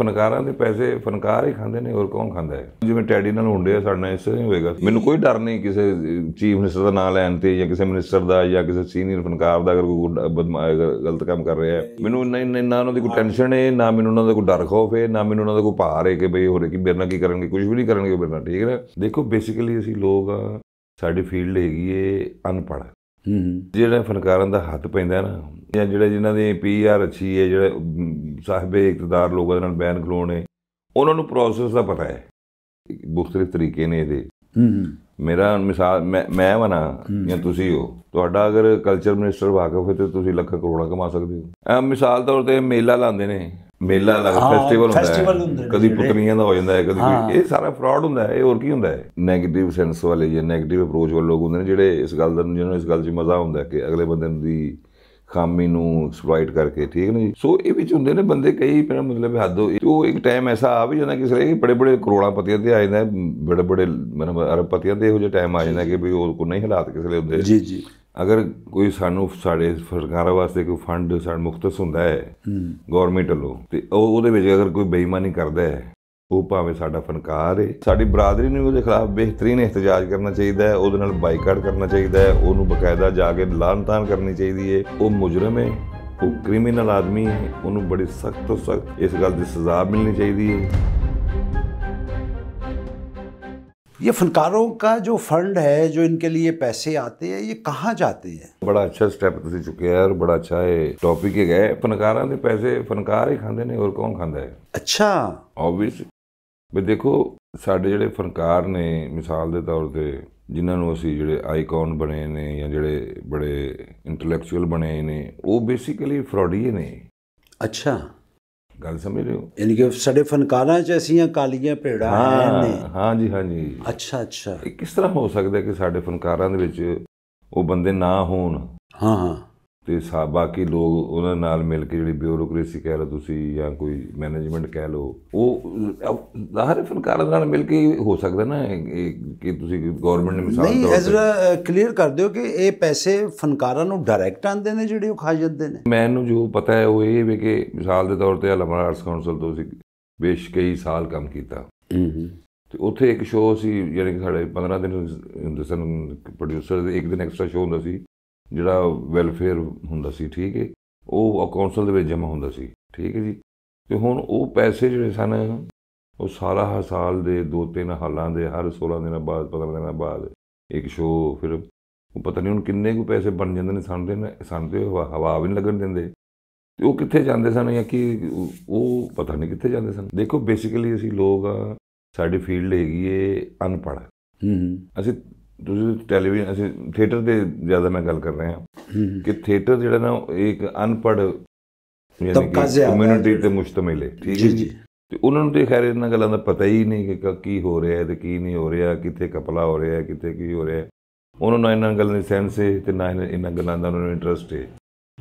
ਫਨਕਾਰਾਂ ਦੇ ਪੈਸੇ ਫਨਕਾਰ ਹੀ ਖਾਂਦੇ ਨੇ ਹੋਰ ਕੌਣ ਖਾਂਦਾ ਹੈ ਜਿਵੇਂ ਟੈਡੀ ਨਾਲ ਹੁੰਦੇ ਆ ਸਾਡੇ ਨਾਲ ਇਸੇ ਨਹੀਂ ਹੋਏਗਾ ਮੈਨੂੰ ਕੋਈ ਡਰ ਨਹੀਂ ਕਿਸੇ ਚੀਫ ਮਿਨਿਸਟਰ ਦਾ ਨਾਮ ਲੈਣ ਤੇ ਜਾਂ ਕਿਸੇ ਮਿਨਿਸਟਰ ਦਾ ਜਾਂ ਕਿਸੇ ਸੀਨੀਅਰ ਫਨਕਾਰ ਦਾ ਅਗਰ ਕੋਈ ਬਦਮਾਇਆ ਗਲਤ ਕੰਮ ਕਰ ਰਿਹਾ ਹੈ ਮੈਨੂੰ ਨਹੀਂ ਨਾ ਉਹਨਾਂ ਦੀ ਕੋਈ ਟੈਨਸ਼ਨ ਹੈ ਨਾ ਮੈਨੂੰ ਉਹਨਾਂ ਦਾ ਕੋਈ ਡਰ ਖੋਫ ਹੈ ਨਾ ਮੈਨੂੰ ਉਹਨਾਂ ਦਾ ਕੋਈ ਭਾਰ ਹੈ ਕਿ ਬਈ ਹੋਰ ਕੀ ਬਿਰਨਾ ਨਾਲ ਕੀ ਕਰਨਗੇ ਕੁਝ ਵੀ ਨਹੀਂ ਕਰਨਗੇ ਬਿਰਨਾ ਨਾਲ ਠੀਕ ਹੈ ਦੇਖੋ ਬੇਸਿਕਲੀ ਅਸੀਂ ਲੋਕ ਸਾਡੀ ਫੀਲਡ ਹੈਗੀ ਏ ਅਨਪੜ੍ਹ ਹੂੰ ਜਿਹੜੇ ਫਨਕਾਰਾਂ ਦਾ ਹੱਥ ਪੈਂਦਾ ਨਾ ਜਾਂ ਜਿਹੜੇ ਜਿਨ੍ਹਾਂ ਦੇ ਪੀਆਰ ਅੱਛੀ ਹੈ ਜਿਹੜੇ ਸਾਹਿਬੇ ਇਕਤਦਾਰ ਲੋਕਾਂ ਨਾਲ ਬੈਨ ਖਲੋਣੇ ਉਹਨਾਂ ਨੂੰ ਪ੍ਰੋਸੈਸ ਦਾ ਪਤਾ ਹੈ ਬੁਖਤਰੀ ਤਰੀਕੇ ਨੇ ਇਹਦੇ ਹੂੰ ਮੇਰਾ ਮਿਸਾਲ ਮੈਂ ਵਨਾ ਜਾਂ ਤੁਸੀਂ ਹੋ ਤੁਹਾਡਾ ਅਗਰ ਕਲਚਰ ਮਿਨਿਸਟਰ ਵਾਕਫ ਹੋ ਤੇ ਤੁਸੀਂ ਲੱਖਾਂ ਕਰੋੜਾਂ ਕਮਾ ਸਕਦੇ ਹੋ ਮਿਸਾਲ ਤੌਰ ਤੇ ਮੇਲਾ ਲਾਉਂਦੇ ਨੇ ਮੇਲਾ ਲੱਗਦਾ ਫੈਸਟੀਵਲ ਹੁੰਦਾ ਹੈ ਕਦੀ ਪੁਤਨੀਆਂ ਦਾ ਹੋ ਜਾਂਦਾ ਹੈ ਕਦੀ ਇਹ ਸਾਰਾ ਫਰਾਡ ਹੁੰਦਾ ਹੈ ਇਹ ਹੋਰ ਕੀ ਹੁੰਦਾ ਹੈ 네ਗੇਟਿਵ ਸੈਂਸ ਵਾਲੇ ਜਾਂ 네ਗੇਟਿਵ ਅਪਰੋਚ ਵਾਲੇ ਲੋਕ ਹੁੰਦੇ ਨੇ ਜਿਹੜੇ ਇਸ ਗੱਲ ਦਾ ਜਿਹਨਾਂ ਨੂੰ ਇਸ ਗੱਲ 'ਚ ਮਜ਼ਾ ਹੁੰਦਾ ਕਿ ਅਗਲੇ ਬੰਦੇ ਦੀ ਖਾਮੀ ਨੂੰ ਐਕਸਪਲੋਇਟ ਕਰਕੇ ਠੀਕ ਨੇ ਜੀ ਸੋ ਇਹ ਵਿੱਚ ਹੁੰਦੇ ਨੇ ਬੰਦੇ ਕਈ ਪਰ ਮਤਲਬ ਹੱਦ ਹੋ ਉਹ ਇੱਕ ਟਾਈਮ ਐਸਾ ਆ ਵੀ ਜਾਂਦਾ ਕਿਸੇ ਲਈ ਬੜੇ ਬੜੇ ਕਰੋੜਾਂ ਪਤੀਆਂ ਤੇ ਆ ਜਾਂਦਾ ਬੜੇ ਬੜੇ ਮਨ ਅਰਬ ਪਤੀਆਂ ਤੇ ਇਹੋ ਜਿਹੇ ਟਾਈਮ ਆ ਜਾਂਦਾ ਕਿ ਵੀ ਉਹ ਕੋਈ ਨਹੀਂ ਹਾਲਾਤ ਕਿਸੇ ਲਈ ਹੁੰਦੇ ਜੀ ਜੀ ਅਗਰ ਕੋਈ ਸਾਨੂੰ ਸਾਡੇ ਸਰਕਾਰ ਵਾਸਤੇ ਕੋਈ ਫੰਡ ਸਾਡ ਮੁਖਤਸ ਹੁੰਦਾ ਹੈ ਗਵਰਨਮੈਂਟ ਵੱਲੋਂ ਤੇ ਉਹ ਉਹਦੇ ਵਿੱਚ ਅਗਰ ਕੋਈ ਬੇਈਮਾਨੀ ਕਰਦਾ ਹੈ ਉਹ ਭਾਵੇਂ ਸਾਡਾ ਫਨਕਾਰ ਹੈ ਸਾਡੀ ਬਰਾਦਰੀ ਨੂੰ ਉਹਦੇ ਖਿਲਾਫ ਬਿਹਤਰੀਨ ਇhtਜਾਜ ਕਰਨਾ ਚਾਹੀਦਾ ਹੈ ਉਹਦੇ ਨਾਲ ਬਾਈਕਾਟ ਕਰਨਾ ਚਾਹੀਦਾ ਹੈ ਉਹਨੂੰ ਬਕਾਇਦਾ ਜਾ ਕੇ ਲਾਂਤਾਨ ਕਰਨੀ ਚਾਹੀਦੀ ਹੈ ਉਹ ਮੁਜਰਮ ਹੈ ਉਹ ਕ੍ਰਿਮੀਨਲ ਆਦਮੀ ਹੈ ਉਹਨੂੰ ਬੜੀ ਸਖਤ ਤੋਂ ਸਖਤ ਇਸ ਗੱਲ ਦੀ ਸਜ਼ਾ ਮਿਲਣੀ ਚਾਹੀਦੀ ਹੈ ये फनकारों का जो फंड है जो इनके लिए पैसे आते हैं ये कहाँ जाते हैं ਬੜਾ ਅੱਛਾ ਸਟੈਪ ਤੁਸੀਂ ਚੁੱਕਿਆ ਯਾਰ ਬੜਾ ਅੱਛਾ ਇਹ ਟੌਪਿਕ ਹੈਗਾ ਹੈ। ਫਨਕਾਰਾਂ ਦੇ ਪੈਸੇ ਫਨਕਾਰ ਹੀ ਖਾਂਦੇ ਨੇ ਹੋਰ ਕੌਣ ਖਾਂਦਾ ਹੈ अच्छा ਆਬਵੀਅਸ ਵੀ ਦੇਖੋ ਸਾਡੇ ਜਿਹੜੇ ਫਨਕਾਰ ਨੇ ਮਿਸਾਲ ਦੇ ਤੌਰ ਤੇ ਜਿਨ੍ਹਾਂ ਨੂੰ ਅਸੀਂ ਜਿਹੜੇ ਆਈਕਨ ਬਣੇ ਨੇ ਜਾਂ ਜਿਹੜੇ ਬੜੇ ਇੰਟੈਲੈਕਚੁਅਲ ਬਣੇ ਨੇ ਉਹ ਬੇਸਿਕਲੀ ਫਰਾਡੀਏ ਨੇ अच्छा ਗੱਲ ਸਮਝ ਰਹੇ ਹੋ ਯਾਨੀ ਕਿ ਸਾਡੇ ਫਨਕਾਰਾਂ 'ਚ ਐਸੀਆਂ ਕਾਲੀਆਂ ਭੇੜਾ ਹਾਂ ਨੇ ਹਾਂ ਜੀ ਹਾਂ ਜੀ ਅੱਛਾ ਅੱਛਾ ਇਹ ਕਿਸ ਤਰ੍ਹਾਂ ਹੋ ਸਕਦਾ ਕਿ ਸਾਡੇ ਫਨਕਾਰਾਂ ਦੇ ਵਿੱਚ ਉਹ ਬੰਦੇ ਨਾ ਹੋਣ ਹਾਂ ਹਾਂ ਤੇ ਸਾ ਬਾਕੀ ਲੋਕ ਉਹਨਾਂ ਨਾਲ ਮਿਲ ਕੇ ਜਿਹੜੀ ਬਿਊਰੋਕ੍ਰੇਸੀ ਕਹਿ ਲਓ ਤੁਸੀਂ ਜਾਂ ਕੋਈ ਮੈਨੇਜਮੈਂਟ ਕਹਿ ਲਓ ਉਹ ਹਰ ਫਨਕਾਰਾਂ ਨਾਲ ਮਿਲ ਕੇ ਹੋ ਸਕਦਾ ਨਾ ਕਿ ਤੁਸੀਂ ਗਵਰਨਮੈਂਟ ਨੇ ਮਿਸਾਲ ਨਹੀਂ ਐਜ਼ਰਾ ਕਲੀਅਰ ਕਰ ਦਿਓ ਕਿ ਇਹ ਪੈਸੇ ਫਨਕਾਰਾਂ ਨੂੰ ਡਾਇਰੈਕਟ ਆਉਂਦੇ ਨੇ ਜਿਹੜੇ ਉਹ ਖਾ ਜਾਂਦੇ ਨੇ ਮੈਨੂੰ ਜੋ ਪਤਾ ਹੈ ਉਹ ਇਹ ਵੀ ਕਿ ਮਿਸਾਲ ਦੇ ਤੌਰ ਤੇ ਅਲਮਰਾ ਆਰਟਸ ਕਾਉਂਸਲ ਤੋਂ ਅਸੀਂ ਬੇਸ਼ ਕਈ ਸਾਲ ਕੰਮ ਕੀਤਾ ਤੇ ਉੱਥੇ ਇੱਕ ਸ਼ੋਅ ਸੀ ਜਿਹੜੇ ਸਾਡੇ 15 ਦਿਨ ਹੁੰਦੇ ਪ੍ਰੋਡਿਊਸਰ ਦੇ ਇੱਕ ਦਿਨ ਐਕਸਟਰਾ ਸ਼ੋਅ ਹੁੰਦਾ ਸੀ ਜਿਹੜਾ ਵੈਲਫੇਅਰ ਹੁੰਦਾ ਸੀ ਠੀਕ ਹੈ ਉਹ ਕਾਉਂਸਲ ਦੇ ਵਿੱਚ ਜਮ੍ਹਾਂ ਹੁੰਦਾ ਸੀ ਠੀਕ ਹੈ ਜੀ ਤੇ ਹੁਣ ਉਹ ਪੈਸੇ ਜਿਹੜੇ ਸਨ ਉਹ ਸਾਰਾ ਹਰ ਸਾਲ ਦੇ ਦੋ ਤਿੰਨ ਹਾਲਾਂ ਦੇ ਹਰ 16 ਦਿਨਾਂ ਬਾਅਦ 15 ਦਿਨਾਂ ਬਾਅਦ ਇੱਕ ਸ਼ੋ ਫਿਰ ਉਹ ਪਤਾ ਨਹੀਂ ਹੁਣ ਕਿੰਨੇ ਕੁ ਪੈਸੇ ਬਣ ਜਾਂਦੇ ਨੇ ਸਾਨੂੰ ਨੇ ਸਾਨੂੰ ਤੇ ਹਵਾ ਵੀ ਨਹੀਂ ਲੱਗਣ ਦਿੰਦੇ ਤੇ ਉਹ ਕਿੱਥੇ ਜਾਂਦੇ ਸਨ ਜਾਂ ਕਿ ਉਹ ਪਤਾ ਨਹੀਂ ਕਿੱਥੇ ਜਾਂਦੇ ਸਨ ਦੇਖੋ ਬੇਸਿਕਲੀ ਅਸੀਂ ਲੋਕ ਆ ਸਾਡੀ ਫੀਲਡ ਹੈਗੀ ਏ ਅਨਪੜ੍ਹ ਹੂੰ ਅਸੀਂ ਤੁਸੀਂ ਟੈਲੀਵਿਜ਼ਨ ਅਸੀਂ ਥੀਏਟਰ ਦੇ ਜ਼ਿਆਦਾ ਮੈਂ ਗੱਲ ਕਰ ਰਹੇ ਹਾਂ ਕਿ ਥੀਏਟਰ ਜਿਹੜਾ ਨਾ ਇੱਕ ਅਨਪੜ ਕਮਿਊਨਿਟੀ ਤੇ ਮੁਸ਼ਤਮਿਲ ਹੈ ਠੀਕ ਹੈ ਜੀ ਤੇ ਉਹਨਾਂ ਨੂੰ ਤੇ ਖੈਰ ਇਹਨਾਂ ਗੱਲਾਂ ਦਾ ਪਤਾ ਹੀ ਨਹੀਂ ਕਿ ਕੀ ਹੋ ਰਿਹਾ ਹੈ ਤੇ ਕੀ ਨਹੀਂ ਹੋ ਰਿਹਾ ਕਿੱਥੇ ਕਪਲਾ ਹੋ ਰਿਹਾ ਕਿੱਥੇ ਕੀ ਹੋ ਰਿਹਾ ਉਹਨਾਂ ਨੂੰ ਇਹਨਾਂ ਗੱਲਾਂ ਦੀ ਸੈਂਸ ਹੈ ਤੇ ਨਾ ਇਹਨਾਂ ਗੱਲਾਂ ਦਾ ਉਹਨਾਂ ਨੂੰ ਇੰਟਰਸਟ ਹੈ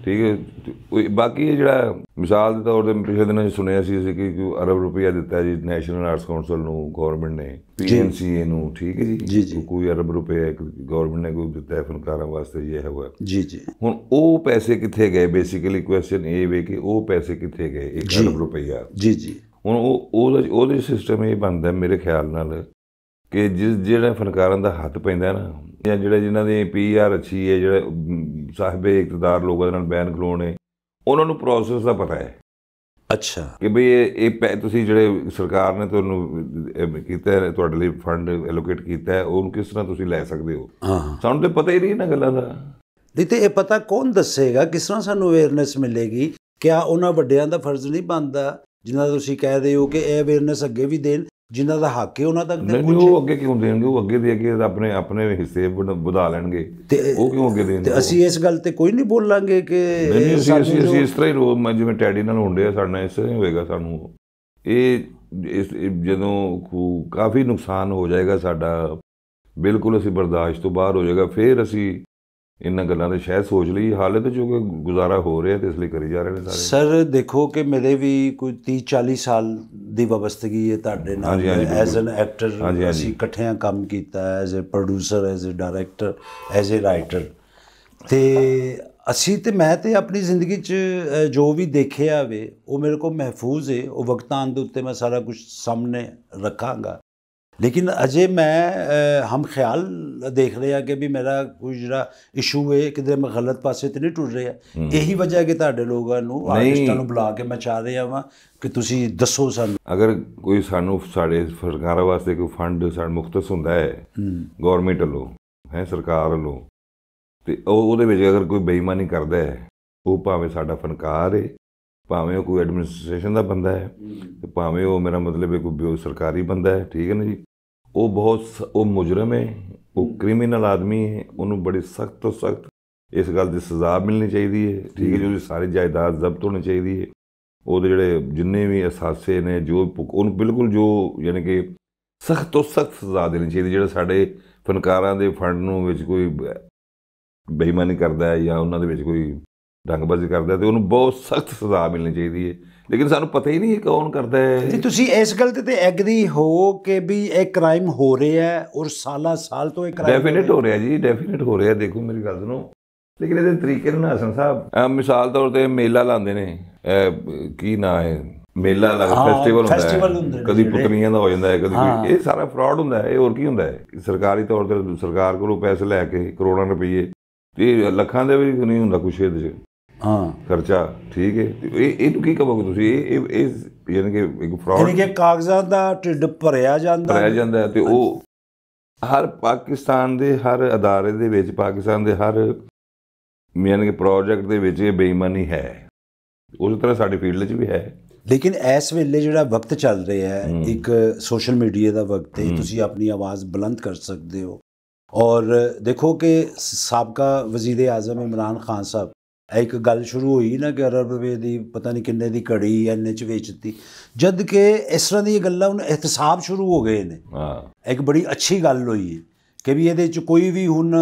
ਠੀਕ ਹੈ ਬਾਕੀ ਇਹ ਜਿਹੜਾ ਮਿਸਾਲ ਦੇ ਤੌਰ ਤੇ ਪਿਛਲੇ ਦਿਨਾਂ 'ਚ ਸੁਣਿਆ ਸੀ ਅਸੀਂ ਕਿ ਅਰਬ ਰੁਪਈਆ ਦਿੱਤਾ ਜੀ ਨੈਸ਼ਨਲ ਆਰਟਸ ਕਾਉਂਸਲ ਨੂੰ ਗਵਰਨਮੈਂਟ ਨੇ ਪੀਐਨਸੀਏ ਨੂੰ ਠੀਕ ਹੈ ਜੀ ਕੋਈ ਅਰਬ ਰੁਪਈਆ ਗਵਰਨਮੈਂਟ ਨੇ ਕੋਈ ਦਿੱਤਾ ਹੈ ਫਨਕਾਰਾਂ ਵਾਸਤੇ ਇਹ ਉਹ ਜੀ ਜੀ ਹੁਣ ਉਹ ਪੈਸੇ ਕਿੱਥੇ ਗਏ ਬੇਸਿਕਲੀ ਕੁਐਸਚਨ ਇਹ ਵੇ ਕਿ ਉਹ ਪੈਸੇ ਕਿੱਥੇ ਗਏ 1 ਅਰਬ ਰੁਪਈਆ ਜੀ ਜੀ ਹੁਣ ਉਹ ਉਹਦੇ ਸਿਸਟਮ ਇਹ ਬਣਦਾ ਮੇਰੇ ਖਿਆਲ ਨਾਲ ਕਿ ਜਿਸ ਜਿਹੜੇ ਫਨਕਾਰਾਂ ਦਾ ਹੱਥ ਪੈਂਦਾ ਨਾ ਜਾਂ ਜਿਹੜੇ ਜਿਨ੍ਹਾਂ ਦੇ ਪੀਆਰ ਅੱਛੀ ਹੈ ਜਿਹੜੇ ਸਾਹਿਬੇ ਇਕਤਦਾਰ ਲੋਕਾਂ ਦੇ ਨਾਲ ਬੈਨ ਖਲੋਣੇ ਉਹਨਾਂ ਨੂੰ ਪ੍ਰੋਸੈਸ ਦਾ ਪਤਾ ਹੈ ਅੱਛਾ ਕਿ ਭਈ ਇਹ ਇਹ ਤੁਸੀਂ ਜਿਹੜੇ ਸਰਕਾਰ ਨੇ ਤੁਹਾਨੂੰ ਕੀਤਾ ਹੈ ਤੁਹਾਡੇ ਲਈ ਫੰਡ ਐਲੋਕੇਟ ਕੀਤਾ ਹੈ ਉਹਨੂੰ ਕਿਸ ਤਰ੍ਹਾਂ ਤੁਸੀਂ ਲੈ ਸਕਦੇ ਹੋ ਹਾਂ ਸਾਨੂੰ ਤੇ ਪਤਾ ਹੀ ਨਹੀਂ ਨਾ ਗੱਲਾਂ ਦਾ ਦਿੱਤੇ ਇਹ ਪਤਾ ਕੌਣ ਦੱਸੇਗਾ ਕਿਸ ਤਰ੍ਹਾਂ ਸਾਨੂੰ ਅਵੇਅਰਨੈਸ ਮਿਲੇਗੀ ਕਿਆ ਉਹਨਾਂ ਵੱਡਿਆਂ ਦਾ ਫਰਜ਼ ਨਹੀਂ ਬਣਦਾ ਜਿਨ੍ਹਾਂ ਤੁਸੀਂ ਕਹਿ ਰਹੇ ਹੋ ਕਿ ਇਹ ਅਵੇਅਰਨੈਸ ਅੱਗੇ ਵੀ ਦੇਣ ਜਿਨ੍ਹਾਂ ਦਾ ਹੱਕ ਹੈ ਉਹਨਾਂ ਤੱਕ ਨਹੀਂ ਉਹ ਅੱਗੇ ਕਿਉਂ ਦੇਣਗੇ ਉਹ ਅੱਗੇ ਦੇ ਕੇ ਆਪਣੇ ਆਪਣੇ ਹਿੱਸੇ ਵਧਾ ਲੈਣਗੇ ਉਹ ਕਿਉਂ ਅੱਗੇ ਦੇਣਗੇ ਤੇ ਅਸੀਂ ਇਸ ਗੱਲ ਤੇ ਕੋਈ ਨਹੀਂ ਬੋਲਾਂਗੇ ਕਿ ਨਹੀਂ ਅਸੀਂ ਅਸੀਂ ਇਸ ਤਰ੍ਹਾਂ ਹੀ ਰੋ ਮੈਂ ਜਿਵੇਂ ਟੈਡੀ ਨਾਲ ਹੁੰਦੇ ਆ ਸਾਡਾ ਇਸ ਤਰ੍ਹਾਂ ਹੀ ਹੋਏਗਾ ਸਾਨੂੰ ਇਹ ਜਦੋਂ ਕਾਫੀ ਨੁਕਸਾਨ ਹੋ ਜਾਏਗਾ ਸਾਡਾ ਬਿਲਕੁਲ ਅਸੀਂ ਬਰਦਾਸ਼ਤ ਤੋਂ ਬਾਹਰ ਹੋ ਜਾਏਗਾ ਫਿਰ ਅਸੀਂ ਇਹਨਾਂ ਗੱਲਾਂ ਦੇ ਸ਼ਾਇਦ ਸੋਚ ਲਈ ਹਾਲਤ ਜੋ ਕਿ ਗੁਜ਼ਾਰਾ ਹੋ ਰਿਹਾ ਤੇ ਇਸ ਲਈ ਕਰੀ ਜਾ ਰਹੇ ਨੇ ਸਾਰੇ ਸਰ ਦੇਖੋ ਕਿ ਮੇਰੇ ਵੀ ਕੋਈ 30 40 ਸਾਲ ਦੀ ਵਬਸਤਗੀ ਹੈ ਤੁਹਾਡੇ ਨਾਲ ਐਜ਼ ਐਨ ਐਕਟਰ ਅਸੀਂ ਇਕੱਠਿਆਂ ਕੰਮ ਕੀਤਾ as a producer as a director as a writer ਤੇ ਅਸੀਂ ਤੇ ਮੈਂ ਤੇ ਆਪਣੀ ਜ਼ਿੰਦਗੀ 'ਚ ਜੋ ਵੀ ਦੇਖਿਆ ਵੇ ਉਹ ਮੇਰੇ ਕੋਲ ਮਹਿਫੂਜ਼ ਹੈ ਉਹ ਵਕਤਾਂ ਦੇ ਉੱਤੇ ਮੈਂ ਸਾਰਾ ਕੁਝ ਸਾਹਮਣੇ ਰੱਖਾਂਗਾ ਲੇਕਿਨ ਅਜੇ ਮੈਂ ਹਮ ਖਿਆਲ ਦੇਖ ਰਿਹਾ ਕਿ ਵੀ ਮੇਰਾ ਕੋਈ ਜਿਹੜਾ ਇਸ਼ੂ ਹੈ ਕਿਦਰ ਮੈਂ ਗਲਤ ਪਾਸੇ ਤੇ ਨਹੀਂ ਟੁੱਟ ਰਿਹਾ ਇਹੀ ਵਜ੍ਹਾ ਹੈ ਕਿ ਤੁਹਾਡੇ ਲੋਕਾਂ ਨੂੰ ਆਰਟਿਸਟਾਂ ਨੂੰ ਬੁਲਾ ਕੇ ਮੈਂ ਚਾਹ ਰਿਹਾ ਵਾਂ ਕਿ ਤੁਸੀਂ ਦੱਸੋ ਸਾਨੂੰ ਅਗਰ ਕੋਈ ਸਾਨੂੰ ਸਾਡੇ ਸਰਕਾਰਾਂ ਵਾਸਤੇ ਕੋਈ ਫੰਡ ਸਾਡ ਮੁਖਤਸ ਹੁੰਦਾ ਹੈ ਗਵਰਨਮੈਂਟ ਵੱਲੋਂ ਹੈ ਸਰਕਾਰ ਵੱਲੋਂ ਤੇ ਉਹ ਉਹਦੇ ਵਿੱਚ ਅਗਰ ਕੋਈ ਬੇਈਮਾਨੀ ਕਰਦਾ ਹੈ ਉਹ ਭਾਵੇਂ ਸਾਡਾ ਫਨਕਾਰ ਹੈ ਭਾਵੇਂ ਉਹ ਕੋਈ ਐਡਮਿਨਿਸਟ੍ਰੇਸ਼ਨ ਦਾ ਬੰਦਾ ਹੈ ਤੇ ਭਾਵੇਂ ਉਹ ਮੇਰਾ ਮਤਲਬ ਹੈ ਕੋਈ ਸਰਕਾਰੀ ਬੰਦਾ ਹੈ ਠੀਕ ਹੈ ਨਾ ਜੀ ਉਹ ਬਹੁਤ ਉਹ ਮੁਜਰਮ ਹੈ ਉਹ ਕ੍ਰਿਮੀਨਲ ਆਦਮੀ ਹੈ ਉਹਨੂੰ ਬੜੀ ਸਖਤ ਤੋਂ ਸਖਤ ਇਸ ਗੱਲ ਦੀ ਸਜ਼ਾ ਮਿਲਣੀ ਚਾਹੀਦੀ ਹੈ ਠੀਕ ਹੈ ਜਿਹੜੀ ਸਾਰੀ ਜਾਇਦਾਦ ਜ਼ਬਤ ਹੋਣੀ ਚਾਹੀਦੀ ਹੈ ਉਹਦੇ ਜਿਹੜੇ ਜਿੰਨੇ ਵੀ ਅਸਾਸੇ ਨੇ ਜੋ ਉਹਨੂੰ ਬਿਲਕੁਲ ਜੋ ਯਾਨੀ ਕਿ ਸਖਤ ਤੋਂ ਸਖਤ ਸਜ਼ਾ ਦੇਣੀ ਚਾਹੀਦੀ ਜਿਹੜਾ ਸਾਡੇ ਫਨਕਾਰਾਂ ਦੇ ਫੰਡ ਨੂੰ ਵਿੱਚ ਕੋਈ ਬੇਈਮਾਨੀ ਕਰਦਾ ਹੈ ਜਾਂ ਉਹਨਾਂ ਦੇ ਵਿੱਚ ਕੋਈ ਡੰਗਬਾਜ਼ੀ ਕਰਦਾ ਤੇ ਉਹਨੂੰ ਬਹੁਤ ਸਖਤ ਸਜ਼ਾ ਮਿਲਣੀ ਚਾਹੀਦੀ ਹੈ ਲੇਕਿਨ ਸਾਨੂੰ ਪਤਾ ਹੀ ਨਹੀਂ ਇਹ ਕੌਣ ਕਰਦਾ ਹੈ ਜੀ ਤੁਸੀਂ ਇਸ ਗੱਲ ਤੇ ਐਗਰੀ ਹੋ ਕਿ ਵੀ ਇਹ ਕ੍ਰਾਈਮ ਹੋ ਰਿਹਾ ਹੈ ਔਰ ਸਾਲਾ ਸਾਲ ਤੋਂ ਇਹ ਕ੍ਰਾਈਮ ਡੈਫੀਨਿਟ ਹੋ ਰਿਹਾ ਜੀ ਡੈਫੀਨਿਟ ਹੋ ਰਿਹਾ ਦੇਖੋ ਮੇਰੀ ਗੱਲ ਨੂੰ ਲੇਕਿਨ ਇਹਦੇ ਤਰੀਕੇ ਨਾਲ ਹਸਨ ਸਾਹਿਬ ਮਿਸਾਲ ਤੌਰ ਤੇ ਮੇਲਾ ਲਾਉਂਦੇ ਨੇ ਕੀ ਨਾਂ ਹੈ ਮੇਲਾ ਲੱਗਦਾ ਫੈਸਟੀਵਲ ਹੁੰਦਾ ਹੈ ਕਦੀ ਪੁਤਲੀਆਂ ਦਾ ਹੋ ਜਾਂਦਾ ਹੈ ਕਦੀ ਇਹ ਸਾਰਾ ਫਰਾਡ ਹੁੰਦਾ ਹੈ ਇਹ ਹੋਰ ਕੀ ਹੁੰਦਾ ਹੈ ਸਰਕਾਰੀ ਤੌਰ ਤੇ ਸਰਕਾਰ ਕੋਲੋਂ ਪੈਸੇ ਲੈ ਕੇ ਕਰੋੜਾਂ ਰੁਪਏ ਤੇ ਲੱਖਾਂ ਦੇ ਵੀ ਨਹੀਂ ਹੁੰਦਾ ਕੁਛ ਇਹਦੇ 'ਚ ਹਾਂ ਖਰਚਾ ਠੀਕ ਹੈ ਇਹ ਇਹਨੂੰ ਕੀ ਕਹੋਗੇ ਤੁਸੀਂ ਇਹ ਇਹ ਯਾਨੀ ਕਿ ਇੱਕ ਫਰਾਡ ਯਾਨੀ ਕਿ ਕਾਗਜ਼ਾਂ ਦਾ ਢਿੱਡ ਭਰਿਆ ਜਾਂਦਾ ਭਰਿਆ ਜਾਂਦਾ ਤੇ ਉਹ ਹਰ ਪਾਕਿਸਤਾਨ ਦੇ ਹਰ ਅਦਾਰੇ ਦੇ ਵਿੱਚ ਪਾਕਿਸਤਾਨ ਦੇ ਹਰ ਯਾਨੀ ਕਿ ਪ੍ਰੋਜੈਕਟ ਦੇ ਵਿੱਚ ਇਹ ਬੇਈਮਾਨੀ ਹੈ ਉਸ ਤਰ੍ਹਾਂ ਸਾਡੇ ਫੀਲਡ 'ਚ ਵੀ ਹੈ ਲੇਕਿਨ ਇਸ ਵੇਲੇ ਜਿਹੜਾ ਵਕਤ ਚੱਲ ਰਿਹਾ ਹੈ ਇੱਕ ਸੋਸ਼ਲ ਮੀਡੀਆ ਦਾ ਵਕਤ ਹੈ ਤੁਸੀਂ ਆਪਣੀ ਆਵਾਜ਼ ਬੁਲੰਦ ਕਰ ਸਕਦੇ ਹੋ ਔਰ ਦੇਖੋ ਕਿ ਸਾਬਕਾ ਵਜ਼ੀਰ ਆਜ਼ਮ ਇਮਰਾਨ ਖਾਨ ਸਾਹਿਬ ਇੱਕ ਗੱਲ ਸ਼ੁਰੂ ਹੋਈ ਨਾ ਕਿ ਅਰਬ ਰੁਪਏ ਦੀ ਪਤਾ ਨਹੀਂ ਕਿੰਨੇ ਦੀ ਘੜੀ ਐਨੇ ਚ ਵੇਚਤੀ ਜਦ ਕਿ ਇਸ ਤਰ੍ਹਾਂ ਦੀ ਗੱਲਾਂ ਹੁਣ ਇਤਸਾਬ ਸ਼ੁਰੂ ਹੋ ਗਏ ਨੇ ਹਾਂ ਇੱਕ ਬੜੀ ਅੱਛੀ ਗੱਲ ਹੋਈ ਹੈ ਕਿ ਵੀ ਇਹਦੇ ਚ ਕੋਈ ਵੀ ਹੁਣ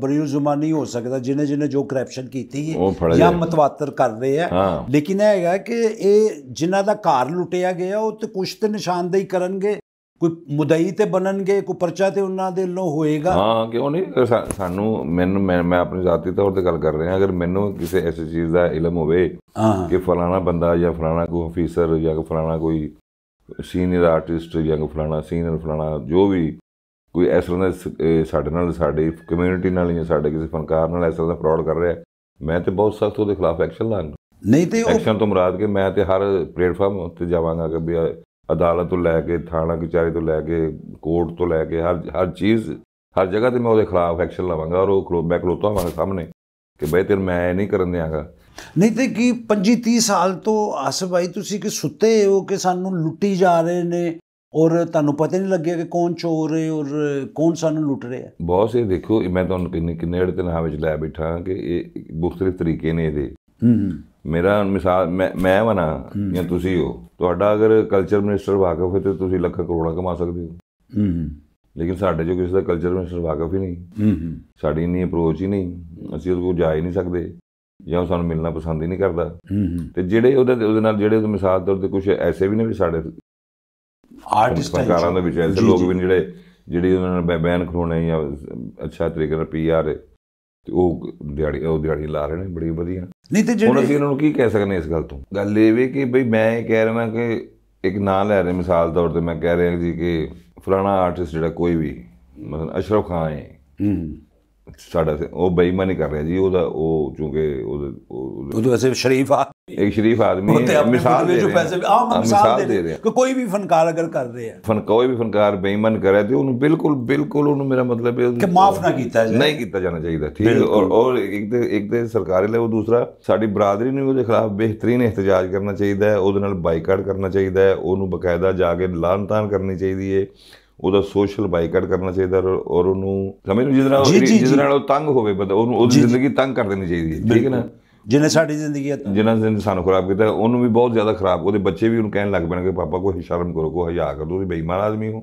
ਬਰੀਲ ਜ਼ਮਾਨੀ ਹੋ ਸਕਦਾ ਜਿਨੇ ਜਿਨੇ ਜੋ ਕਰਪਸ਼ਨ ਕੀਤੀ ਹੈ ਜਾਂ ਮਤਵਾਤਰ ਕਰ ਰਹੇ ਆ ਲੇਕਿਨ ਇਹ ਹੈਗਾ ਕਿ ਇਹ ਜਿਨ੍ਹਾਂ ਦਾ ਘਰ ਲੁੱਟਿਆ ਗਿਆ ਉਹ ਤੇ ਕੁਝ ਤੇ ਨਿਸ਼ਾਨਦੇਹੀ ਕਰਨਗੇ ਕੋਈ ਮੁਦਈ ਤੇ ਬਣਨਗੇ ਕੋਈ ਪਰਚਾ ਤੇ ਉਹਨਾਂ ਦੇ ਲੋ ਹੋਏਗਾ ਹਾਂ ਕਿਉਂ ਨਹੀਂ ਸਾਨੂੰ ਮੈਨੂੰ ਮੈਂ ਮੈਂ ਆਪਣੀ ਜ਼ਾਤੀ ਤੌਰ ਤੇ ਗੱਲ ਕਰ ਰਿਹਾ ਅਗਰ ਮੈਨੂੰ ਕਿਸੇ ਐਸੀ ਚੀਜ਼ ਦਾ ਇਲਮ ਹੋਵੇ ਕਿ ਫਲਾਣਾ ਬੰਦਾ ਜਾਂ ਫਲਾਣਾ ਕੋਈ ਅਫੀਸਰ ਜਾਂ ਫਲਾਣਾ ਕੋਈ ਸੀਨੀਅਰ ਆਰਟਿਸਟ ਜਾਂ ਫਲਾਣਾ ਸੀਨੀਅਰ ਫਲਾਣਾ ਜੋ ਵੀ ਕੋਈ ਇਸ ਤਰ੍ਹਾਂ ਦਾ ਸਾਡੇ ਨਾਲ ਸਾਡੇ ਕਮਿਊਨਿਟੀ ਨਾਲ ਜਾਂ ਸਾਡੇ ਕਿਸੇ ਫਨਕਾਰ ਨਾਲ ਇਸ ਤਰ੍ਹਾਂ ਦਾ ਫਰਾਡ ਕਰ ਰਿਹਾ ਮੈਂ ਤੇ ਬਹੁਤ ਸਖਤ ਉਹਦੇ ਖਿਲਾਫ ਐਕਸ਼ਨ ਲਾਂਗਾ ਨਹੀਂ ਤੇ ਐਕਸ਼ਨ ਤੋਂ ਮੁਰਾਦ ਕਿ ਮੈਂ ਤੇ ਹਰ ਪਲੇਟਫਾਰਮ ਉੱਤੇ ਜਾਵਾਂਗਾ ਕਿ ਵੀ ਅਦਾਲਤ ਤੋਂ ਲੈ ਕੇ ਥਾਣਾ ਕਚਾਰੀ ਤੋਂ ਲੈ ਕੇ ਕੋਰਟ ਤੋਂ ਲੈ ਕੇ ਹਰ ਹਰ ਚੀਜ਼ ਹਰ ਜਗ੍ਹਾ ਤੇ ਮੈਂ ਉਹਦੇ ਖਿਲਾਫ ਐਕਸ਼ਨ ਲਵਾਂਗਾ ਔਰ ਉਹ ਮੈਂ ਖਲੋਤਾ ਹਾਂ ਸਾਹਮਣੇ ਕਿ ਬਈ ਤੇ ਮੈਂ ਇਹ ਨਹੀਂ ਕਰਨ ਦਿਆਂਗਾ ਨਹੀਂ ਤੇ ਕੀ 25 30 ਸਾਲ ਤੋਂ ਅਸ ਭਾਈ ਤੁਸੀਂ ਕਿ ਸੁੱਤੇ ਹੋ ਕਿ ਸਾਨੂੰ ਲੁੱਟੀ ਜਾ ਰਹੇ ਨੇ ਔਰ ਤੁਹਾਨੂੰ ਪਤਾ ਨਹੀਂ ਲੱਗਿਆ ਕਿ ਕੌਣ ਚੋਰ ਹੈ ਔਰ ਕੌਣ ਸਾਨੂੰ ਲੁੱਟ ਰਿਹਾ ਹੈ ਬਹੁਤ ਸੇ ਦੇਖੋ ਮੈਂ ਤੁਹਾਨੂੰ ਕਿੰਨੇ ਕਿੰਨੇ ਅੜੇ ਤਨਾਅ ਵਿੱਚ ਲੈ ਬੈਠਾ ਕਿ ਇਹ ਮੁxtਲਿਫ ਤਰੀਕੇ ਨੇ ਇਹਦੇ ਹੂੰ ਮੇਰਾ ਮਿਸਾਲ ਮੈਂ ਮੈਂ ਬਣਾ ਜਾਂ ਤੁਸੀਂ ਹੋ ਤੁਹਾਡਾ ਅਗਰ ਕਲਚਰ ਮਿਨਿਸਟਰ ਵਾਕਫ ਹੈ ਤੇ ਤੁਸੀਂ ਲੱਖਾਂ ਕਰੋੜਾਂ ਕਮਾ ਸਕਦੇ ਹੋ ਹੂੰ ਲੇਕਿਨ ਸਾਡੇ ਜੋ ਕਿਸੇ ਦਾ ਕਲਚਰ ਮਿਨਿਸਟਰ ਵਾਕਫ ਹੀ ਨਹੀਂ ਹੂੰ ਸਾਡੀ ਨਹੀਂ ਅਪਰੋਚ ਹੀ ਨਹੀਂ ਅਸੀਂ ਉਹ ਕੋ ਜਾ ਹੀ ਨਹੀਂ ਸਕਦੇ ਜਾਂ ਉਹ ਸਾਨੂੰ ਮਿਲਣਾ ਪਸੰਦ ਹੀ ਨਹੀਂ ਕਰਦਾ ਤੇ ਜਿਹੜੇ ਉਹਦੇ ਉਹਦੇ ਨਾਲ ਜਿਹੜੇ ਮਿਸਾਲ ਤੌਰ ਤੇ ਕੁਝ ਐਸੇ ਵੀ ਨੇ ਵੀ ਸਾਡੇ ਆਰਟਿਸਟ ਕਾਰਾਂ ਦੇ ਵਿੱਚ ਐਸੇ ਲੋਕ ਵੀ ਨੇ ਜਿਹੜੇ ਜਿਹੜੀ ਉਹਨਾਂ ਨਾਲ ਬੈਨ ਖੋਣੇ ਜਾਂ ਅੱਛਾ ਤਰੀਕੇ ਨਾਲ ਪੀਆਰ ਤੇ ਉਹ ਦਿਹਾੜੀ ਉਹ ਦਿਹਾੜੀ ਲਾ ਰਹੇ ਨੇ ਬੜੀ ਵਧੀਆ ਨਹੀਂ ਤੇ ਹੁਣ ਅਸੀਂ ਉਹਨਾਂ ਨੂੰ ਕੀ ਕਹਿ ਸਕਨੇ ਇਸ ਗੱਲ ਤੋਂ ਗੱਲ ਇਹ ਵੇ ਕਿ ਬਈ ਮੈਂ ਇਹ ਕਹਿ ਰਿਹਾ ਕਿ ਇੱਕ ਨਾਂ ਲੈ ਰਹੇ ਮਿਸਾਲ ਤੌਰ ਤੇ ਮੈਂ ਕਹਿ ਰਿਹਾ ਜੀ ਕਿ ਫਲਾਣਾ ਆਰਟਿਸਟ ਜਿਹੜਾ ਕੋਈ ਵੀ ਮਤਲਬ ਅਸ਼ਰਫ ਖਾਨ ਹੈ ਹੂੰ ਸਾਡਾ ਉਹ ਬੇਈਮਾਨੀ ਕਰ ਰਿਹਾ ਜੀ ਉਹਦਾ ਉਹ ਕਿਉਂਕਿ ਉਹ ਉਹ ਐਸੇ ਸ਼ਰੀਫ ਆ ਇੱਕ ਸ਼ਰੀਫ ਆਦਮੀ ਮਿਸਾਲ ਦੇ ਜੋ ਪੈਸੇ ਆਮ ਮਿਸਾਲ ਦੇ ਰਿਹਾ ਕਿ ਕੋਈ ਵੀ ਫਨਕਾਰ ਅਗਰ ਕਰ ਰਿਹਾ ਫਨ ਕੋਈ ਵੀ ਫਨਕਾਰ ਬੇਈਮਾਨ ਕਰੇ ਤੇ ਉਹਨੂੰ ਬਿਲਕੁਲ ਬਿਲਕੁਲ ਉਹਨੂੰ ਮੇਰਾ ਮਤਲਬ ਹੈ ਕਿ ਮਾਫ ਨਾ ਕੀਤਾ ਜਾਏ ਨਹੀਂ ਕੀਤਾ ਜਾਣਾ ਚਾਹੀਦਾ ਠੀਕ ਔਰ ਔਰ ਇੱਕ ਤੇ ਇੱਕ ਤੇ ਸਰਕਾਰੀ ਉਹ ਦੂਸਰਾ ਸਾਡੀ ਬਰਾਦਰੀ ਨੂੰ ਉਹਦੇ ਖਿਲਾਫ ਬਿਹਤਰੀਨ ਇhtਜਾਜ ਕਰਨਾ ਚਾਹੀਦਾ ਹੈ ਉਹਦੇ ਨਾਲ ਬਾਈਕਾਟ ਕਰਨਾ ਚਾਹੀਦਾ ਹੈ ਉਹਨੂੰ ਬਕਾਇਦਾ ਜਾ ਕੇ ਲਾਨਤਾਨ ਕਰਨੀ ਚਾਹੀਦੀ ਹੈ ਉਹਦਾ ਸੋਸ਼ਲ ਬਾਈਕਾਟ ਕਰਨਾ ਚਾਹੀਦਾ ਔਰ ਉਹਨੂੰ ਸਮਝ ਨੂੰ ਜਿਸ ਨਾਲ ਜਿਸ ਨਾਲ ਉਹ ਤੰਗ ਹੋਵੇ ਉਹਨੂੰ ਉਹਦੀ ਜ਼ਿੰਦਗੀ ਤੰਗ ਕਰ ਦੇਣੀ ਚਾਹੀਦੀ ਹੈ ਠੀਕ ਹੈ ਨਾ ਜਿਹਨੇ ਸਾਡੀ ਜ਼ਿੰਦਗੀ ਆ ਜਿਨ੍ਹਾਂ ਨੇ ਸਾਨੂੰ ਖਰਾਬ ਕੀਤਾ ਉਹਨੂੰ ਵੀ ਬਹੁਤ ਜ਼ਿਆਦਾ ਖਰਾਬ ਉਹਦੇ ਬੱਚੇ ਵੀ ਉਹਨੂੰ ਕਹਿਣ ਲੱਗ ਪੈਣਗੇ ਪਾਪਾ ਕੋਈ ਸ਼ਰਮ ਕਰੋ ਕੋ ਹਯਾ ਕਰ ਦੋ ਤੁਸੀਂ ਬੇਈਮਾਨ ਆਦਮੀ ਹੋ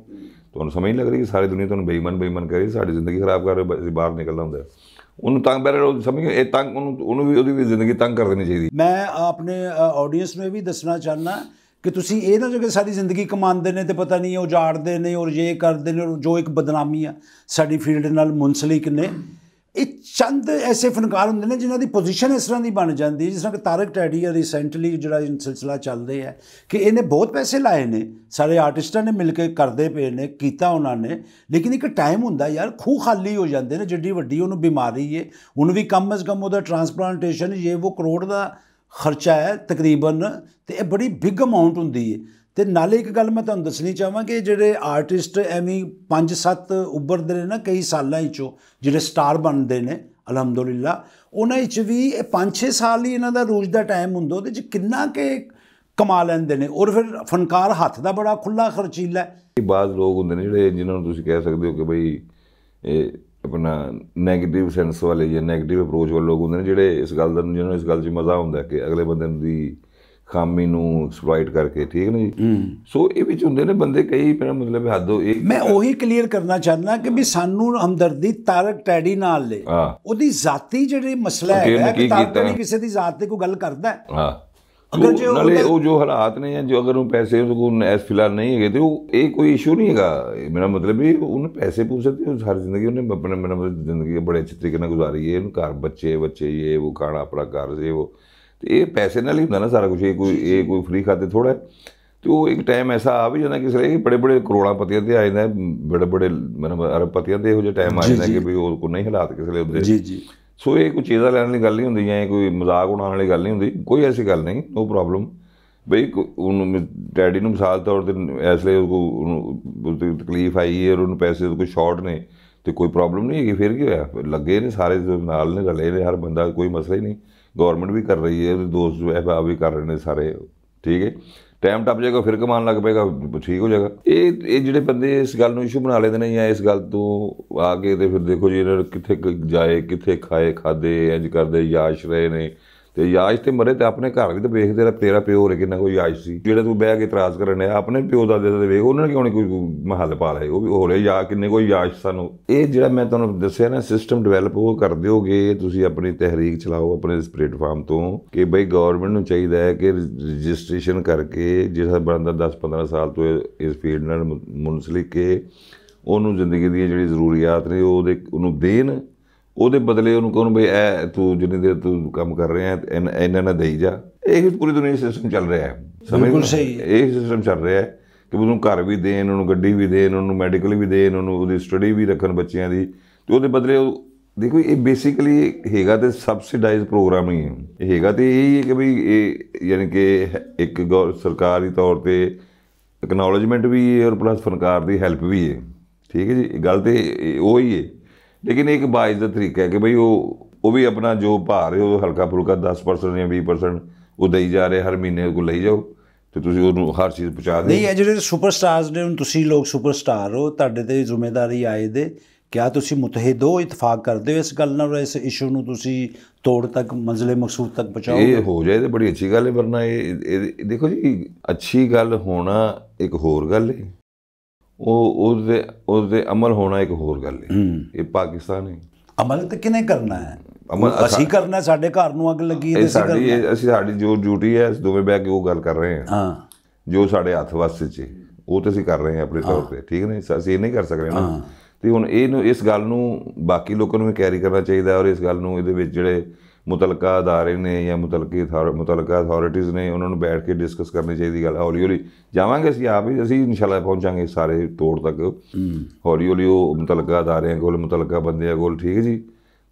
ਤੁਹਾਨੂੰ ਸਮਝ ਨਹੀਂ ਲੱਗ ਰਹੀ ਕਿ ਸਾਰੀ ਦੁਨੀਆ ਤੁਹਾਨੂੰ ਬੇਈਮਾਨ ਬੇਈਮਾਨ ਰਹੀ ਸਾਡੀ ਜ਼ਿੰਦਗੀ ਖਰਾਬ ਕਰ ਰਹੀ ਬਾਹਰ ਨਿਕਲਦਾ ਹੁੰਦਾ ਉਹਨੂੰ ਤੰਗ ਬੈਰ ਉਹ ਸਮਝ ਇਹ ਤੰਗ ਉਹਨੂੰ ਉਹਨੂੰ ਵੀ ਉਹਦੀ ਵੀ ਜ਼ਿੰਦਗੀ ਤੰਗ ਕਰ ਦੇਣੀ ਚਾਹੀਦੀ ਮੈਂ ਆਪਣੇ ਆਡੀਅנס ਨੂੰ ਵੀ ਦੱਸਣਾ ਚਾਹਨਾ ਕਿ ਤੁਸੀਂ ਇਹ ਨਾ ਜੋ ਕਿ ਸਾਰੀ ਜ਼ਿੰਦਗੀ ਕਮਾਉਂਦੇ ਨੇ ਤੇ ਪਤਾ ਨਹੀਂ ਉਹ ਉਜਾੜਦੇ ਨੇ ਔਰ ਇਹ ਕਰਦੇ ਨੇ ਜੋ ਇੱਕ ਬਦਨਾਮੀ ਆ ਸਾਡੀ ਫੀਲਡ ਨਾਲ ਮੁਨਸਲਿਕ ਨੇ ਇਹ ਚੰਦ ਐਸੇ ਫਨਕਾਰ ਹੁੰਦੇ ਨੇ ਜਿਨ੍ਹਾਂ ਦੀ ਪੋਜੀਸ਼ਨ ਇਸ ਤਰ੍ਹਾਂ ਦੀ ਬਣ ਜਾਂਦੀ ਹੈ ਜਿਸ ਤਰ੍ਹਾਂ ਕਿ ਤਾਰਕ ਟੈਡੀਆ ਰੀਸੈਂਟਲੀ ਜਿਹੜਾ ਇਹ ਸਿਲਸਿਲਾ ਚੱਲਦੇ ਆ ਕਿ ਇਹਨੇ ਬਹੁਤ ਪੈਸੇ ਲਾਏ ਨੇ ਸਾਰੇ ਆਰਟਿਸਟਾਂ ਨੇ ਮਿਲ ਕੇ ਕਰਦੇ ਪਏ ਨੇ ਕੀਤਾ ਉਹਨਾਂ ਨੇ ਲੇਕਿਨ ਇੱਕ ਟਾਈਮ ਹੁੰਦਾ ਯਾਰ ਖੂਹ ਖਾਲੀ ਹੋ ਜਾਂਦੇ ਨੇ ਜਿੱਡੀ ਵੱਡੀ ਉਹਨੂੰ ਬਿਮਾਰੀ ਏ ਹੁਣ ਵੀ ਕਮ ਅਸ ਕਮ ਉਹਦਾ ਟ੍ਰਾਂਸਪਲਾਂਟੇਸ਼ਨ ਇਹ ਉਹ ਕਰੋੜ ਦਾ ਖਰਚਾ ਹੈ ਤਕਰੀਬਨ ਤੇ ਇਹ ਬੜੀ ਬਿਗ ਅਮਾਉਂਟ ਹੁੰਦੀ ਏ ਤੇ ਨਾਲੇ ਇੱਕ ਗੱਲ ਮੈਂ ਤੁਹਾਨੂੰ ਦੱਸਣੀ ਚਾਹਾਂ ਕਿ ਜਿਹੜੇ ਆਰਟਿਸਟ ਐਵੇਂ 5-7 ਉੱਭਰਦੇ ਨੇ ਨਾ ਕਈ ਸਾਲਾਂ ਵਿੱਚੋਂ ਜਿਹੜੇ ਸਟਾਰ ਬਣਦੇ ਨੇ ਅਲਹਮਦੁਲਿਲਾ ਉਹਨਾਂ ਵਿੱਚ ਵੀ ਇਹ 5-6 ਸਾਲ ਹੀ ਇਹਨਾਂ ਦਾ ਰੋਜ਼ ਦਾ ਟਾਈਮ ਹੁੰਦਾ ਉਹਦੇ ਵਿੱਚ ਕਿੰਨਾ ਕਿ ਕਮਾ ਲੈਂਦੇ ਨੇ ਔਰ ਫਿਰ ਫਨਕਾਰ ਹੱਥ ਦਾ ਬੜਾ ਖੁੱਲਾ ਖਰਚੀਲਾ ਹੈ ਬਾਜ਼ ਲੋਕ ਹੁੰਦੇ ਨੇ ਜਿਹੜੇ ਜਿਨ੍ਹਾਂ ਨੂੰ ਤੁਸੀਂ ਕਹਿ ਸਕਦੇ ਹੋ ਕਿ ਬਈ ਇਹ ਆਪਣਾ 네ਗੇਟਿਵ ਸੈਂਸ ਵਾਲੇ ਜਾਂ 네ਗੇਟਿਵ ਅਪਰੋਚ ਵਾਲੇ ਲੋਕ ਹੁੰਦੇ ਨੇ ਜਿਹੜੇ ਇਸ ਗੱਲ ਦਾ ਜਿਹਨਾਂ ਨੂੰ ਇਸ ਗੱਲ 'ਚ ਮਜ਼ਾ ਹੁੰਦਾ ਕਿ ਅਗਲੇ ਬੰਦੇ ਦੀ ਖਾਮੀ ਨੂੰ ਐਕਸਪਲੋਇਟ ਕਰਕੇ ਠੀਕ ਨਹੀਂ ਜੀ ਸੋ ਇਹ ਵਿੱਚ ਹੁੰਦੇ ਨੇ ਬੰਦੇ ਕਈ ਮੇਰਾ ਮਤਲਬ ਹੱਦੋਂ ਇੱਕ ਇਹ ਮੈਂ ਉਹੀ ਕਲੀਅਰ ਕਰਨਾ ਚਾਹੁੰਦਾ ਕਿ ਵੀ ਸਾਨੂੰ ਹਮਦਰਦੀ ਤਾਰਕ ਟੈਡੀ ਨਾਲ ਲੈ ਉਹਦੀ ਜ਼ਾਤੀ ਜਿਹੜੀ ਮਸਲਾ ਹੈ ਕਿ ਤਾਰਕ ਨਹੀਂ ਕਿਸੇ ਦੀ ਜ਼ਾਤ ਤੇ ਕੋਈ ਗੱਲ ਕਰਦਾ ਹੈ ਹਾਂ ਅਗਰ ਜੇ ਨਾਲੇ ਉਹ ਜੋ ਹਾਲਾਤ ਨੇ ਜਾਂ ਜੋ ਅਗਰ ਉਹ ਪੈਸੇ ਕੋਲ ਐਸ ਫਿਲਹਾਲ ਨਹੀਂ ਹੈਗੇ ਤੇ ਉਹ ਇਹ ਕੋਈ ਇਸ਼ੂ ਨਹੀਂ ਹੈਗਾ ਮੇਰਾ ਮਤਲਬ ਇਹ ਉਹਨੇ ਪੈਸੇ ਪੂਸੇ ਤੇ ਹਰ ਜ਼ਿੰਦਗੀ ਉਹਨੇ ਆਪਣੇ ਮਨ ਵਿੱਚ ਜ਼ਿੰਦਗੀ ਬੜੇ ਅੱਛੇ ਤਰੀਕੇ ਨਾਲ ਗੁਜ਼ਾਰੀ ਹੈ ਇਹਨੂੰ ਘਰ ਬੱਚੇ ਬੱਚੇ ਇਹ ਉਹ ਖਾਣਾ ਆਪਣਾ ਘਰ ਉਹ ਤੇ ਇਹ ਪੈਸੇ ਨਾਲ ਹੀ ਹੁੰਦਾ ਨਾ ਸਾਰਾ ਕੁਝ ਇਹ ਕੋਈ ਇਹ ਕੋਈ ਫ੍ਰੀ ਖਾਤੇ ਥੋੜਾ ਤੇ ਉਹ ਇੱਕ ਟਾਈਮ ਐਸਾ ਆ ਵੀ ਜਾਂਦਾ ਕਿ ਸਰੇ ਬੜੇ ਬੜੇ ਕਰੋੜਾਂ ਪਤੀਆਂ ਤੇ ਆ ਜਾਂਦਾ ਬੜੇ ਬੜੇ ਮਨ ਅਰਬ ਪਤੀਆਂ ਦੇ ਇਹੋ ਜਿਹੇ ਟਾਈਮ ਆ ਜਾਂਦਾ ਕਿ ਵੀ ਉਹ ਕੋ ਨਹੀਂ ਹਾਲਾਤ ਕਿਸੇ ਲਈ ਹੁੰਦੇ ਜੀ ਜੀ ਸੋ ਇਹ ਕੋਈ ਚੀਜ਼ਾਂ ਲੈਣ ਵਾਲੀ ਗੱਲ ਨਹੀਂ ਹੁੰਦੀ ਜਾਂ ਕੋਈ ਮਜ਼ਾਕ ਉਡਾਉਣ ਵਾਲੀ ਗੱਲ ਨਹੀਂ ਹੁੰਦੀ ਕੋਈ ਐਸੀ ਗੱਲ ਨਹੀਂ ਨੋ ਪ੍ਰੋਬਲਮ ਬਈ ਉਹਨੂੰ ਡੈਡੀ ਨੂੰ ਮਿਸਾਲ ਤੌਰ ਤੇ ਐਸ ਲਈ ਉਹਨੂੰ ਤਕਲੀਫ ਆਈ ਹੈ ਉਹਨੂੰ ਪੈਸੇ ਕੋਈ ਸ਼ਾਰਟ ਨੇ ਤੇ ਕੋਈ ਪ੍ਰੋਬਲਮ ਨਹੀਂ ਹੈਗੀ ਫਿਰ ਕੀ ਹੋਇਆ ਲੱਗੇ ਨੇ ਸਾਰੇ ਨਾਲ ਨੇ ਰਲੇ ਨੇ ਹਰ ਬੰਦਾ ਕੋਈ ਮਸਲਾ ਹੀ ਨਹੀਂ ਗਵਰਨਮੈਂਟ ਵੀ ਕਰ ਰਹੀ ਹੈ ਦੋਸਤ ਜੋ ਹੈ ਆ ਵੀ ਕਰ ਰਹੇ ਨੇ ਸਾਰੇ ਠੀਕ ਹੈ ਟਾਈਮ ਟੱਪ ਜਾਏਗਾ ਫਿਰ ਕਮਾਨ ਲੱਗ ਪਏਗਾ ਠੀਕ ਹੋ ਜਾਏਗਾ ਇਹ ਇਹ ਜਿਹੜੇ ਬੰਦੇ ਇਸ ਗੱਲ ਨੂੰ ਇਸ਼ੂ ਬਣਾ ਲੈਦੇ ਨੇ ਜਾਂ ਇਸ ਗੱਲ ਤੋਂ ਆ ਕੇ ਤੇ ਫਿਰ ਦੇਖੋ ਜੀ ਇਹਨਾਂ ਕਿੱਥੇ ਜਾਏ ਕਿੱਥੇ ਖਾਏ ਖਾਦੇ ਇੰਜ ਕਰਦੇ ਯਾਸ਼ ਰਹੇ ਨੇ ਤੇ ਯਾਜ ਤੇ ਮਰੇ ਤੇ ਆਪਣੇ ਘਰ ਵੀ ਤੇ ਵੇਖਦੇ ਤੇਰਾ ਤੇਰਾ ਪਿਓ ਰੇ ਕਿੰਨਾ ਕੋਈ ਯਾਜ ਸੀ ਜਿਹੜਾ ਤੂੰ ਬਹਿ ਕੇ ਇਤਰਾਜ਼ ਕਰਨ ਆ ਆਪਣੇ ਪਿਓ ਦਾ ਦੇ ਵੇਖ ਉਹਨਾਂ ਨੇ ਕਿਉਂ ਨਹੀਂ ਕੋਈ ਮਹੱਲ ਪਾ ਲਏ ਉਹ ਵੀ ਹੋਰੇ ਯਾ ਕਿੰਨੇ ਕੋਈ ਯਾਜ ਸਾਨੂੰ ਇਹ ਜਿਹੜਾ ਮੈਂ ਤੁਹਾਨੂੰ ਦੱਸਿਆ ਨਾ ਸਿਸਟਮ ਡਿਵੈਲਪ ਉਹ ਕਰ ਦਿਓਗੇ ਤੁਸੀਂ ਆਪਣੀ ਤਹਿਰੀਕ ਚਲਾਓ ਆਪਣੇ ਇਸ ਪਲੇਟਫਾਰਮ ਤੋਂ ਕਿ ਬਈ ਗਵਰਨਮੈਂਟ ਨੂੰ ਚਾਹੀਦਾ ਹੈ ਕਿ ਰਜਿਸਟ੍ਰੇਸ਼ਨ ਕਰਕੇ ਜਿਹੜਾ ਬੰਦਾ 10-15 ਸਾਲ ਤੋਂ ਇਸ ਫੀਲਡ ਨਾਲ ਮੁਨਸਲਿਕ ਕੇ ਉਹਨੂੰ ਜ਼ਿੰਦਗੀ ਦੀ ਜਿਹੜੀ ਜ਼ਰੂਰੀਅਤ ਨੇ ਉਹਦੇ ਉਹਨੂੰ ਦੇਣ ਉਹਦੇ ਬਦਲੇ ਉਹਨੂੰ ਕਹੋ ਬਈ ਐ ਤੂੰ ਜਿੰਨੇ ਦੇ ਤੂੰ ਕੰਮ ਕਰ ਰਿਹਾ ਐ ਇਹਨਾਂ ਨਾ ਦੇਈ ਜਾ ਇਹ ਪੂਰੀ ਦੁਨੀਆ ਸਿਸਟਮ ਚੱਲ ਰਿਹਾ ਹੈ ਬਿਲਕੁਲ ਸਹੀ ਇਹ ਸਿਸਟਮ ਚੱਲ ਰਿਹਾ ਹੈ ਕਿ ਉਹਨੂੰ ਘਰ ਵੀ ਦੇਣ ਉਹਨੂੰ ਗੱਡੀ ਵੀ ਦੇਣ ਉਹਨੂੰ ਮੈਡੀਕਲ ਵੀ ਦੇਣ ਉਹਨੂੰ ਉਹਦੀ ਸਟੱਡੀ ਵੀ ਰੱਖਣ ਬੱਚਿਆਂ ਦੀ ਤੇ ਉਹਦੇ ਬਦਲੇ ਉਹ ਦੇਖੋ ਇਹ ਬੇਸਿਕਲੀ ਹੈਗਾ ਤੇ ਸਬਸਿਡਾਈਜ਼ ਪ੍ਰੋਗਰਾਮ ਹੀ ਹੈ ਹੈਗਾ ਤੇ ਇਹ ਹੈ ਕਿ ਵੀ ਇਹ ਯਾਨੀ ਕਿ ਇੱਕ ਸਰਕਾਰੀ ਤੌਰ ਤੇ ਐਕਨੋਲਜਮੈਂਟ ਵੀ ਹੈ ਔਰ ਪਲੱਸ ਫਨਕਾਰ ਦੀ ਹੈਲਪ ਵੀ ਹੈ ਠੀਕ ਹੈ ਜੀ ਗੱਲ ਤੇ ਉਹ ਹੀ ਹੈ ਲੇਕਿਨ ਇੱਕ ਬਾਇਜ਼ ਦਾ ਤਰੀਕਾ ਹੈ ਕਿ ਭਈ ਉਹ ਉਹ ਵੀ ਆਪਣਾ ਜੋ ਭਾਰ ਹੈ ਉਹ ਹਲਕਾ ਫੁਲਕਾ 10% ਜਾਂ 20% ਉਹ ਦੇਈ ਜਾ ਰਹੇ ਹਰ ਮਹੀਨੇ ਕੋ ਲਈ ਜਾਓ ਤੇ ਤੁਸੀਂ ਉਹਨੂੰ ਹਰ ਚੀਜ਼ ਪਹੁੰਚਾ ਦੇ ਨਹੀਂ ਇਹ ਜਿਹੜੇ ਸੁਪਰਸਟਾਰਸ ਨੇ ਹੁਣ ਤੁਸੀਂ ਲੋਕ ਸੁਪਰਸਟਾਰ ਹੋ ਤੁਹਾਡੇ ਤੇ ਜ਼ਿੰਮੇਵਾਰੀ ਆਏ ਦੇ ਕਿਆ ਤੁਸੀਂ ਮੁਤਹਿਦ ਹੋ ਇਤਫਾਕ ਕਰਦੇ ਹੋ ਇਸ ਗੱਲ ਨਾਲ ਇਸ ਇਸ਼ੂ ਨੂੰ ਤੁਸੀਂ ਤੋੜ ਤੱਕ ਮੰਜ਼ਲੇ ਮਕਸੂਦ ਤੱਕ ਪਹੁੰਚਾਓ ਇਹ ਹੋ ਜਾਏ ਤੇ ਬੜੀ ਅੱਛੀ ਗੱਲ ਹੈ ਵਰਨਾ ਇਹ ਦੇਖੋ ਜੀ ਅੱਛੀ ਗੱਲ ਹੋਣਾ ਇੱਕ ਹੋਰ ਗੱਲ ਹੈ ਉਹ ਉਹਦੇ ਉਹਦੇ ਅਮਲ ਹੋਣਾ ਇੱਕ ਹੋਰ ਗੱਲ ਹੈ ਇਹ ਪਾਕਿਸਤਾਨ ਹੈ ਅਮਲ ਤੇ ਕਿਨੇ ਕਰਨਾ ਹੈ ਅਮਲ ਅਸੀਂ ਕਰਨਾ ਸਾਡੇ ਘਰ ਨੂੰ ਅੱਗ ਲੱਗੀ ਹੈ ਸਾਡੀ ਅਸੀਂ ਸਾਡੀ ਜੋ ਡਿਊਟੀ ਹੈ ਦੋਵੇਂ ਬੈ ਕੇ ਉਹ ਗੱਲ ਕਰ ਰਹੇ ਹਾਂ ਹਾਂ ਜੋ ਸਾਡੇ ਹੱਥ ਵਾਸਤੇ ਚ ਉਹ ਤੇ ਅਸੀਂ ਕਰ ਰਹੇ ਹਾਂ ਆਪਣੇ ਤੌਰ ਤੇ ਠੀਕ ਨਹੀਂ ਅਸੀਂ ਇਹ ਨਹੀਂ ਕਰ ਸਕਦੇ ਨਾ ਤੇ ਹੁਣ ਇਹ ਨੂੰ ਇਸ ਗੱਲ ਨੂੰ ਬਾਕੀ ਲੋਕਾਂ ਨੂੰ ਵੀ ਕੈਰੀ ਕਰਨਾ ਚਾਹੀਦਾ ਔਰ ਇਸ ਗੱਲ ਨੂੰ ਇਹਦੇ ਵਿੱਚ ਜਿਹੜੇ ਮੁਤਲਕਾ ادارے ਨੇ ਜਾਂ ਮੁਤਲਕੀ ਮੁਤਲਕਾ ਅਥਾਰਟੀਆਂ ਨੇ ਉਹਨਾਂ ਨੂੰ ਬੈਠ ਕੇ ਡਿਸਕਸ ਕਰਨੀ ਚਾਹੀਦੀ ਗੱਲ ਹੌਲੀ ਹੌਲੀ ਜਾਵਾਂਗੇ ਅਸੀਂ ਆਪ ਹੀ ਅਸੀਂ ਇਨਸ਼ਾਅੱਲਾ ਪਹੁੰਚਾਂਗੇ ਸਾਰੇ ਤੋੜ ਤੱਕ ਹੌਲੀ ਹੌਲੀ ਉਹ ਮੁਤਲਕਾ ادارے ਕੋਲ ਮੁਤਲਕਾ ਬੰਦਿਆਂ ਕੋਲ ਠੀਕ ਹੈ ਜੀ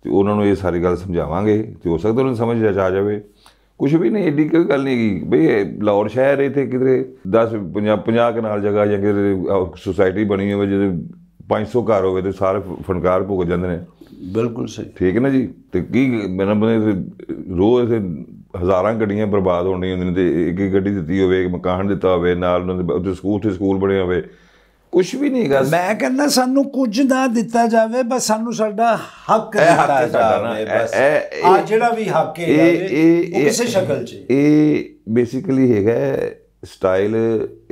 ਤੇ ਉਹਨਾਂ ਨੂੰ ਇਹ ਸਾਰੀ ਗੱਲ ਸਮਝਾਵਾਂਗੇ ਤੇ ਹੋ ਸਕਦਾ ਉਹਨਾਂ ਨੂੰ ਸਮਝ ਆ ਜਾਵੇ ਕੁਝ ਵੀ ਨਹੀਂ ਏਡੀ ਕੋਈ ਗੱਲ ਨਹੀਂ ਗਈ ਬਈ ਲਾਹੌਰ ਸ਼ਹਿਰ ਇਥੇ ਕਿਧਰੇ 10 50 50 ਕਨਾਲ ਜਗ੍ਹਾ ਜਾਂ ਕਿਧਰੇ ਸੁਸਾਇਟੀ ਬਣੀ ਹੋਵੇ ਜਿਹਦੇ 500 ਘਰ ਹੋਵੇ ਤੇ ਸਾਰੇ ਫਨਕਾਰ ਭੁਗ ਜਾਂਦੇ ਨੇ ਬਿਲਕੁਲ ਸਹੀ ਠੀਕ ਹੈ ਨਾ ਜੀ ਤੇ ਕੀ ਮੇਰਾ ਬੰਦੇ ਰੋਜ਼ ਹਜ਼ਾਰਾਂ ਗੱਡੀਆਂ ਬਰਬਾਦ ਹੋਣੀਆਂ ਹੁੰਦੀਆਂ ਤੇ ਇੱਕ ਇੱਕ ਗੱਡੀ ਦਿੱਤੀ ਹੋਵੇ ਇੱਕ ਮਕਾਨ ਦਿੱਤਾ ਹੋਵੇ ਨਾਲ ਉਹਨਾਂ ਦੇ ਸਕੂਲ ਤੇ ਸਕੂਲ ਬਣੇ ਹੋਵੇ ਕੁਝ ਵੀ ਨਹੀਂ ਗਾ ਮੈਂ ਕਹਿੰਦਾ ਸਾਨੂੰ ਕੁਝ ਨਾ ਦਿੱਤਾ ਜਾਵੇ ਬਸ ਸਾਨੂੰ ਸਾਡਾ ਹੱਕ ਦਿੱਤਾ ਜਾਵੇ ਬਸ ਆ ਜਿਹੜਾ ਵੀ ਹੱਕ ਹੈ ਇਹ ਕਿਸੇ ਸ਼ਕਲ 'ਚ ਇਹ ਬੇਸਿਕਲੀ ਹੈਗਾ ਸਟਾਈਲ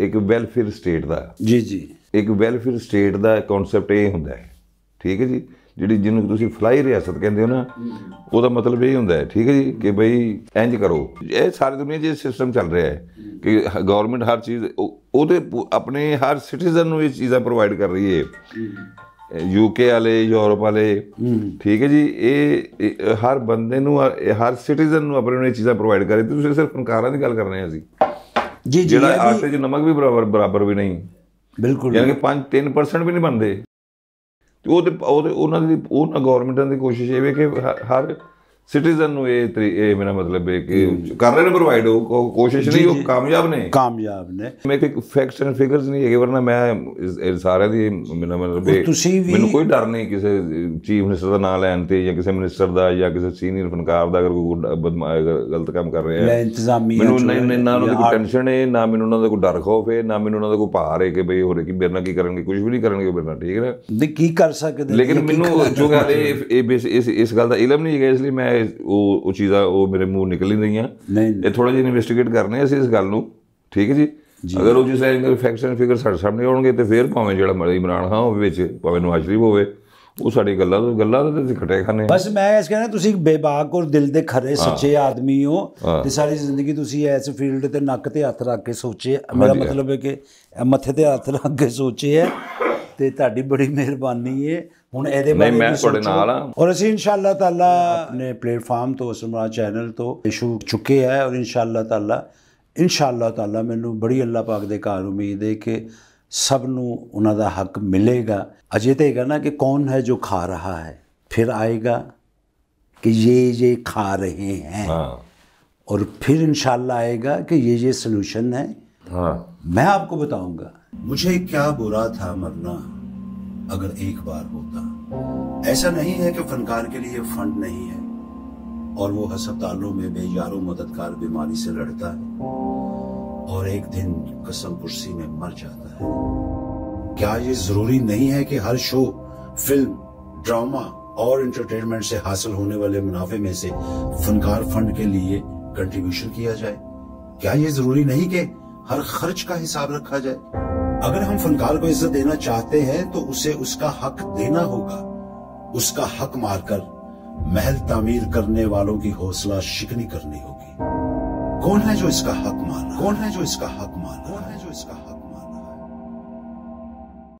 ਇੱਕ ਵੈਲਫੇਅਰ ਸਟੇਟ ਦਾ ਜੀ ਜੀ ਇੱਕ ਵੈਲਫੇਅਰ ਸਟੇਟ ਦਾ ਕਨਸੈਪਟ ਇਹ ਹੁੰਦਾ ਹੈ ਠੀਕ ਹੈ ਜੀ ਜਿਹੜੀ ਜਿਹਨੂੰ ਤੁਸੀਂ ਫਲਾਈ ਰਿਆਸਤ ਕਹਿੰਦੇ ਹੋ ਨਾ ਉਹਦਾ ਮਤਲਬ ਇਹ ਹੁੰਦਾ ਹੈ ਠੀਕ ਹੈ ਜੀ ਕਿ ਬਈ ਇੰਜ ਕਰੋ ਇਹ ਸਾਰੀ ਦੁਨੀਆ 'ਚ ਸਿਸਟਮ ਚੱਲ ਰਿਹਾ ਹੈ ਕਿ ਗਵਰਨਮੈਂਟ ਹਰ ਚੀਜ਼ ਉਹਦੇ ਆਪਣੇ ਹਰ ਸਿਟੀਜ਼ਨ ਨੂੰ ਇਹ ਚੀਜ਼ਾਂ ਪ੍ਰੋਵਾਈਡ ਕਰ ਰਹੀ ਹੈ ਯੂਕੇ ਵਾਲੇ ਯੂਰਪ ਵਾਲੇ ਠੀਕ ਹੈ ਜੀ ਇਹ ਹਰ ਬੰਦੇ ਨੂੰ ਹਰ ਸਿਟੀਜ਼ਨ ਨੂੰ ਆਪਣੇ ਨੂੰ ਇਹ ਚੀਜ਼ਾਂ ਪ੍ਰੋਵਾਈਡ ਕਰ ਰਹੀ ਤੁਸੀਂ ਸਿਰਫ ਫਨਕਾਰਾਂ ਦੀ ਗੱਲ ਕਰ ਰਹੇ ਹੋ ਅਸੀਂ ਜੀ ਜਿਹੜਾ ਆਟੇ 'ਚ ਨਮਕ ਵੀ ਬਰਾਬਰ ਬਰਾਬਰ ਵੀ ਨਹੀਂ ਬਿਲਕੁਲ ਯਾਨੀ ਕਿ 5 3% ਵੀ ਨਹੀਂ ਬਣਦੇ ਤੇ ਉਹ ਉਹਨਾਂ ਦੀ ਉਹਨਾਂ ਗਵਰਨਮੈਂਟਾਂ ਦੀ ਕੋਸ਼ਿਸ਼ ਇਹ ਵੇ ਕਿ ਹਰ ਸਿਟੀਜ਼ਨ ਨੂੰ ਇਹ ਇਹ ਮੇਰਾ ਮਤਲਬ ਹੈ ਕਿ ਕਰ ਰਹੇ ਨੇ ਪ੍ਰੋਵਾਈਡ ਉਹ ਕੋਸ਼ਿਸ਼ ਨਹੀਂ ਉਹ ਕਾਮਯਾਬ ਨੇ ਕਾਮਯਾਬ ਨੇ ਮੇਰੇ ਕਿ ਫੈਕਟਸ ਐਂਡ ਫਿਗਰਸ ਨਹੀਂ ਹੈਗੇ ਵਰਨਾ ਮੈਂ ਸਾਰਿਆਂ ਦੀ ਮੇਰਾ ਮਤਲਬ ਹੈ ਮੈਨੂੰ ਕੋਈ ਡਰ ਨਹੀਂ ਕਿਸੇ ਚੀਫ ਮਿਨਿਸਟਰ ਦਾ ਨਾਮ ਲੈਣ ਤੇ ਜਾਂ ਕਿਸੇ ਮਿਨਿਸਟਰ ਦਾ ਜਾਂ ਕਿਸੇ ਸੀਨੀਅਰ ਫਨਕਾਰ ਦਾ ਅਗਰ ਕੋਈ ਬਦਮਾਇਆ ਗਲਤ ਕੰਮ ਕਰ ਰਿਹਾ ਹੈ ਇੰਤਜ਼ਾਮੀ ਮੈਨੂੰ ਨਹੀਂ ਨਾ ਉਹਨਾਂ ਦੀ ਕੋਈ ਟੈਨਸ਼ਨ ਹੈ ਨਾ ਮੈਨੂੰ ਉਹਨਾਂ ਦਾ ਕੋਈ ਡਰ ਖੋਫ ਹੈ ਨਾ ਮੈਨੂੰ ਉਹਨਾਂ ਦਾ ਕੋਈ ਭਾਰ ਹੈ ਕਿ ਬਈ ਹੋਰ ਕੀ ਮੇਰੇ ਨਾਲ ਕੀ ਕਰਨਗੇ ਕੁਝ ਵੀ ਨਹੀਂ ਕਰਨਗੇ ਮੇਰੇ ਨਾਲ ਠੀਕ ਹੈ ਨਾ ਕੀ ਕਰ ਸਕਦੇ ਲੇਕਿਨ ਮੈਨੂੰ ਜੋ ਗੱਲ ਇਹ ਇਸ ਇਸ ਗੱਲ ਦਾ ਇਲਮ ਨਹੀਂ ਹੈਗਾ ਇਸ ਲਈ ਮੈਂ ਉਹ ਉਹ ਚੀਜ਼ਾਂ ਉਹ ਮੇਰੇ ਮੂੰਹ ਨਿਕਲ ਹੀ ਰਹੀਆਂ ਇਹ ਥੋੜਾ ਜਿਹਾ ਇਨਵੈਸਟੀਗੇਟ ਕਰਨੇ ਅਸੀਂ ਇਸ ਗੱਲ ਨੂੰ ਠੀਕ ਹੈ ਜੀ ਅਗਰ ਉਹ ਜਿਸ ਐਂਗਲ ਫੈਕਟਸ ਐਂਡ ਫਿਗਰ ਸਾਡੇ ਸਾਹਮਣੇ ਆਉਣਗੇ ਤੇ ਫੇਰ ਭਾਵੇਂ ਜਿਹੜਾ ਮਰਜ਼ੀ ਇਮਰਾਨ ਖਾਨ ਉਹ ਵਿੱਚ ਭਾਵੇਂ ਨਵਾਜ਼ ਸ਼ਰੀਫ ਹੋਵੇ ਉਹ ਸਾਡੀ ਗੱਲਾਂ ਤੋਂ ਗੱਲਾਂ ਦਾ ਤੇ ਖਟੇ ਖਾਨੇ ਬਸ ਮੈਂ ਇਸ ਕਹਿੰਦਾ ਤੁਸੀਂ ਬੇਬਾਕ ਔਰ ਦਿਲ ਦੇ ਖਰੇ ਸੱਚੇ ਆਦਮੀ ਹੋ ਤੇ ਸਾਰੀ ਜ਼ਿੰਦਗੀ ਤੁਸੀਂ ਐਸ ਫੀਲਡ ਤੇ ਨੱਕ ਤੇ ਹੱਥ ਰੱਖ ਕੇ ਸੋਚੇ ਮੇਰਾ ਮਤਲਬ ਹੈ ਕਿ ਮੱਥੇ ਤੇ ਹੱਥ ਰੱਖ ਕੇ ਸੋਚੇ ਹੈ ਤੇ ਤੁਹਾਡੀ ਬੜੀ ਮਿਹਰਬਾਨੀ ਹੈ ਹੁਣ ਇਹਦੇ ਬਾਰੇ ਮੈਂ ਤੁਹਾਡੇ ਨਾਲ ਆ ਔਰ ਅਸੀਂ ਇਨਸ਼ਾਅੱਲਾ ਤਾਲਾ ਆਪਣੇ ਪਲੇਟਫਾਰਮ ਤੋਂ ਸਮਰਾ ਚੈਨਲ ਤੋਂ ਇਸ਼ੂ ਚੁੱਕੇ ਹੈ ਔਰ ਇਨਸ਼ਾਅੱਲਾ ਤਾਲਾ ਇਨਸ਼ਾਅੱਲਾ ਤਾਲਾ ਮੈਨੂੰ ਬੜੀ ਅੱਲਾ ਪਾਕ ਦੇ ਘਰ ਉਮੀਦ ਹੈ ਕਿ ਸਭ ਨੂੰ ਉਹਨਾਂ ਦਾ ਹੱਕ ਮਿਲੇਗਾ ਅਜੇ ਤੇ ਹੈਗਾ ਕਿ ਕੌਣ ਹੈ ਜੋ ਖਾ ਰਹਾ ਹੈ ਫਿਰ ਆਏਗਾ ਕਿ ਇਹ ਇਹ ਖਾ ਰਹੇ ਹਨ ਔਰ ਫਿਰ ਇਨਸ਼ਾਅੱਲਾ ਆਏਗਾ ਕਿ ਇਹ ਇਹ ਸੋਲੂਸ਼ਨ ਹੈ ਹਾਂ ਮੈਂ ਆਪਕੋ ਬਤਾਉਂਗਾ मुझे क्या बुरा था मरना अगर एक बार होता ऐसा नहीं है कि फनकार के लिए फंड नहीं है और वो हस्पतालों में बेजारों मददगार बीमारी से लड़ता है और एक दिन कसम कुर्सी में मर जाता है क्या ये जरूरी नहीं है कि हर शो फिल्म ड्रामा और एंटरटेनमेंट से हासिल होने वाले मुनाफे में से फनकार फंड के लिए कंट्रीब्यूशन किया जाए क्या ये जरूरी नहीं कि हर खर्च का हिसाब रखा जाए अगर हम फनकार को इज्जत देना चाहते हैं तो उसे उसका हक देना होगा उसका हक मारकर महल तामीर करने वालों की हौसला शिकनी करनी होगी कौन है जो इसका हक माना कौन है जो इसका हक माना